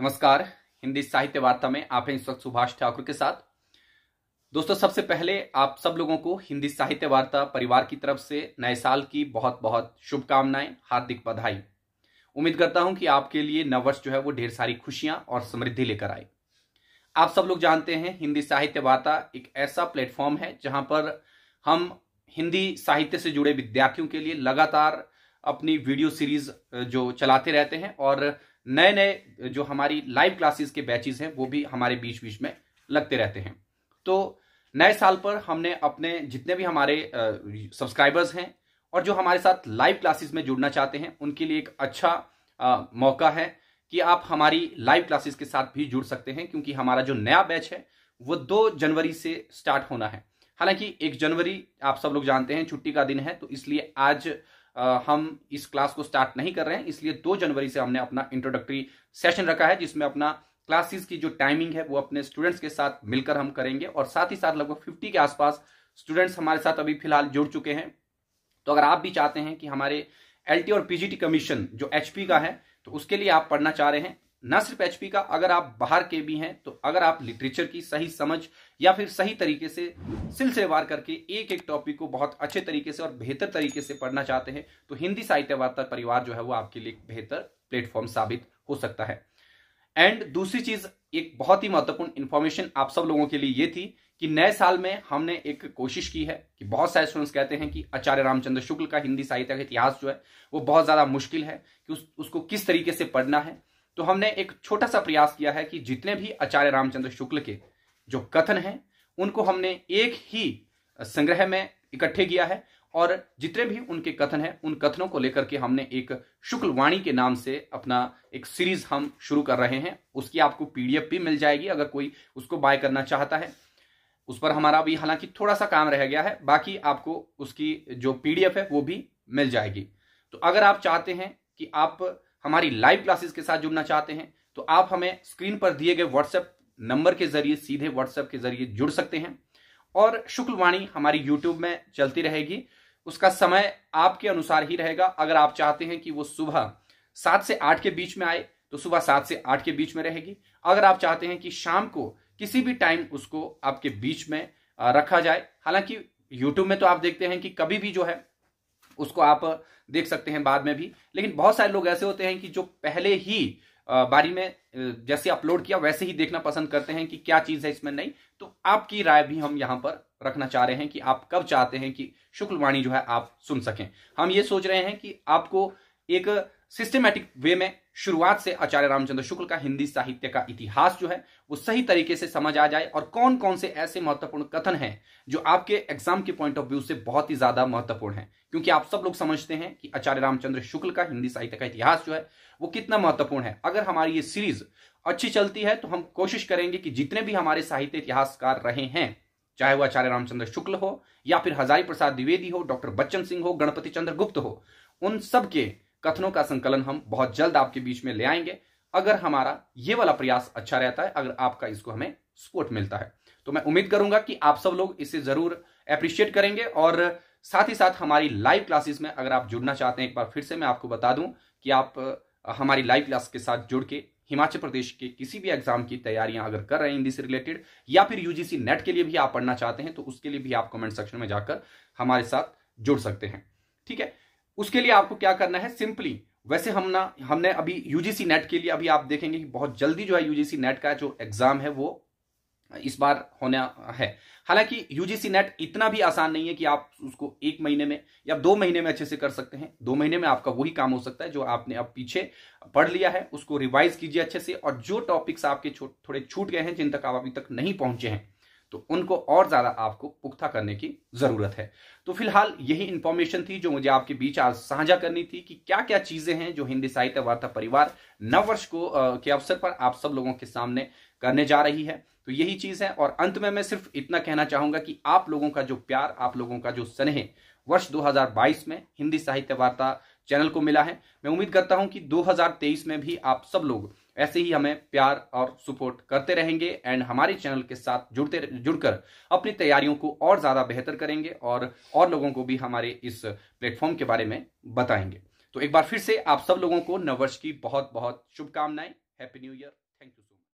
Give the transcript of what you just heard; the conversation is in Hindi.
नमस्कार हिंदी साहित्य वार्ता में आप हैं इस वक्त सुभाष ठाकुर के साथ दोस्तों सबसे पहले आप सब लोगों को हिंदी साहित्य वार्ता परिवार की तरफ से नए साल की बहुत बहुत शुभकामनाएं हार्दिक बधाई उम्मीद करता हूं कि आपके लिए नववर्ष जो है वो ढेर सारी खुशियां और समृद्धि लेकर आए आप सब लोग जानते हैं हिंदी साहित्य वार्ता एक ऐसा प्लेटफॉर्म है जहां पर हम हिंदी साहित्य से जुड़े विद्यार्थियों के लिए लगातार अपनी वीडियो सीरीज जो चलाते रहते हैं और नए नए जो हमारी लाइव क्लासेस के बैचेज हैं वो भी हमारे बीच बीच में लगते रहते हैं तो नए साल पर हमने अपने जितने भी हमारे सब्सक्राइबर्स हैं और जो हमारे साथ लाइव क्लासेस में जुड़ना चाहते हैं उनके लिए एक अच्छा आ, मौका है कि आप हमारी लाइव क्लासेस के साथ भी जुड़ सकते हैं क्योंकि हमारा जो नया बैच है वो दो जनवरी से स्टार्ट होना है हालांकि एक जनवरी आप सब लोग जानते हैं छुट्टी का दिन है तो इसलिए आज हम इस क्लास को स्टार्ट नहीं कर रहे हैं इसलिए दो जनवरी से हमने अपना इंट्रोडक्टरी सेशन रखा है जिसमें अपना क्लासेस की जो टाइमिंग है वो अपने स्टूडेंट्स के साथ मिलकर हम करेंगे और साथ ही साथ लगभग फिफ्टी के आसपास स्टूडेंट्स हमारे साथ अभी फिलहाल जुड़ चुके हैं तो अगर आप भी चाहते हैं कि हमारे एल और पीजीटी कमीशन जो एचपी का है तो उसके लिए आप पढ़ना चाह रहे हैं न सिर्फ एचपी का अगर आप बाहर के भी हैं तो अगर आप लिटरेचर की सही समझ या फिर सही तरीके से सिलसिलेवार करके एक एक टॉपिक को बहुत अच्छे तरीके से और बेहतर तरीके से पढ़ना चाहते हैं तो हिंदी साहित्य वार्ता परिवार जो है वो आपके लिए बेहतर प्लेटफॉर्म साबित हो सकता है एंड दूसरी चीज एक बहुत ही महत्वपूर्ण इन्फॉर्मेशन आप सब लोगों के लिए ये थी कि नए साल में हमने एक कोशिश की है कि बहुत सारे स्टूडेंट्स कहते हैं कि आचार्य रामचंद्र शुक्ल का हिंदी साहित्य का इतिहास जो है वो बहुत ज़्यादा मुश्किल है कि उस उसको किस तरीके से पढ़ना है तो हमने एक छोटा सा प्रयास किया है कि जितने भी आचार्य रामचंद्र शुक्ल के जो कथन हैं उनको हमने एक ही संग्रह में इकट्ठे किया है और जितने भी उनके कथन हैं उन कथनों को लेकर के हमने एक शुक्ल वाणी के नाम से अपना एक सीरीज हम शुरू कर रहे हैं उसकी आपको पीडीएफ भी मिल जाएगी अगर कोई उसको बाय करना चाहता है उस पर हमारा भी हालांकि थोड़ा सा काम रह गया है बाकी आपको उसकी जो पीडीएफ है वो भी मिल जाएगी तो अगर आप चाहते हैं कि आप हमारी लाइव क्लासेस के साथ जुड़ना चाहते हैं तो आप हमें स्क्रीन पर दिए गए व्हाट्सएप नंबर के जरिए सीधे व्हाट्सएप के जरिए जुड़ सकते हैं और शुक्लवाणी हमारी यूट्यूब में चलती रहेगी उसका समय आपके अनुसार ही रहेगा अगर आप चाहते हैं कि वो सुबह सात से आठ के बीच में आए तो सुबह सात से आठ के बीच में रहेगी अगर आप चाहते हैं कि शाम को किसी भी टाइम उसको आपके बीच में रखा जाए हालांकि YouTube में तो आप देखते हैं कि कभी भी जो है उसको आप देख सकते हैं बाद में भी लेकिन बहुत सारे लोग ऐसे होते हैं कि जो पहले ही बारी में जैसे अपलोड किया वैसे ही देखना पसंद करते हैं कि क्या चीज़ है इसमें नहीं तो आपकी राय भी हम यहां पर रखना चाह रहे हैं कि आप कब चाहते हैं कि शुक्लवाणी जो है आप सुन सकें हम ये सोच रहे हैं कि आपको एक सिस्टमेटिक वे में शुरुआत से आचार्य रामचंद्र शुक्ल का हिंदी साहित्य का इतिहास जो है वो सही तरीके से समझ आ जाए और कौन कौन से ऐसे महत्वपूर्ण कथन हैं जो आपके एग्जाम के पॉइंट ऑफ व्यू से बहुत ही ज्यादा महत्वपूर्ण है क्योंकि आप सब लोग समझते हैं कि आचार्य रामचंद्र शुक्ल का हिंदी साहित्य का इतिहास जो है वो कितना महत्वपूर्ण है अगर हमारी ये सीरीज अच्छी चलती है तो हम कोशिश करेंगे कि जितने भी हमारे साहित्य इतिहासकार रहे हैं चाहे वो आचार्य रामचंद्र शुक्ल हो या फिर हजारी प्रसाद द्विवेदी हो डॉक्टर बच्चन सिंह हो गणपति चंद्र गुप्त हो उन सबके कथनों का संकलन हम बहुत जल्द आपके बीच में ले आएंगे अगर हमारा ये वाला प्रयास अच्छा रहता है अगर आपका इसको हमें सपोर्ट मिलता है तो मैं उम्मीद करूंगा कि आप सब लोग इसे जरूर अप्रिशिएट करेंगे और साथ ही साथ हमारी लाइव क्लासेस में अगर आप जुड़ना चाहते हैं एक बार फिर से मैं आपको बता दूं कि आप हमारी लाइव क्लास के साथ जुड़ के हिमाचल प्रदेश के किसी भी एग्जाम की तैयारियां अगर कर रहे हैं हिंदी से रिलेटेड या फिर यूजीसी नेट के लिए भी आप पढ़ना चाहते हैं तो उसके लिए भी आप कमेंट सेक्शन में जाकर हमारे साथ जुड़ सकते हैं ठीक है उसके लिए आपको क्या करना है सिंपली वैसे हम ना हमने अभी यूजीसी नेट के लिए अभी आप देखेंगे कि बहुत जल्दी जो है यूजीसी नेट का जो एग्जाम है वो इस बार होना है हालांकि यूजीसी नेट इतना भी आसान नहीं है कि आप उसको एक महीने में या दो महीने में अच्छे से कर सकते हैं दो महीने में आपका वही काम हो सकता है जो आपने अब पीछे पढ़ लिया है उसको रिवाइज कीजिए अच्छे से और जो टॉपिक्स आपके थोड़े छूट गए हैं जिन तक आप अभी तक नहीं पहुंचे हैं तो उनको और ज़्यादा आपको पुख्ता करने की ज़रूरत है तो फिलहाल यही इंफॉर्मेशन थी जो मुझे आपके बीच आज साझा करनी थी कि क्या क्या चीज़ें हैं जो हिंदी साहित्य वार्ता परिवार नववर्ष को के अवसर पर आप सब लोगों के सामने करने जा रही है तो यही चीज़ है और अंत में मैं सिर्फ इतना कहना चाहूंगा कि आप लोगों का जो प्यार आप लोगों का जो स्नेह वर्ष 2022 में हिंदी साहित्य वार्ता चैनल को मिला है मैं उम्मीद करता हूं कि 2023 में भी आप सब लोग ऐसे ही हमें प्यार और सपोर्ट करते रहेंगे एंड हमारे चैनल के साथ जुड़ते जुड़कर अपनी तैयारियों को और ज़्यादा बेहतर करेंगे और और लोगों को भी हमारे इस प्लेटफॉर्म के बारे में बताएंगे तो एक बार फिर से आप सब लोगों को नववर्ष की बहुत बहुत शुभकामनाएं हैप्पी न्यू ईयर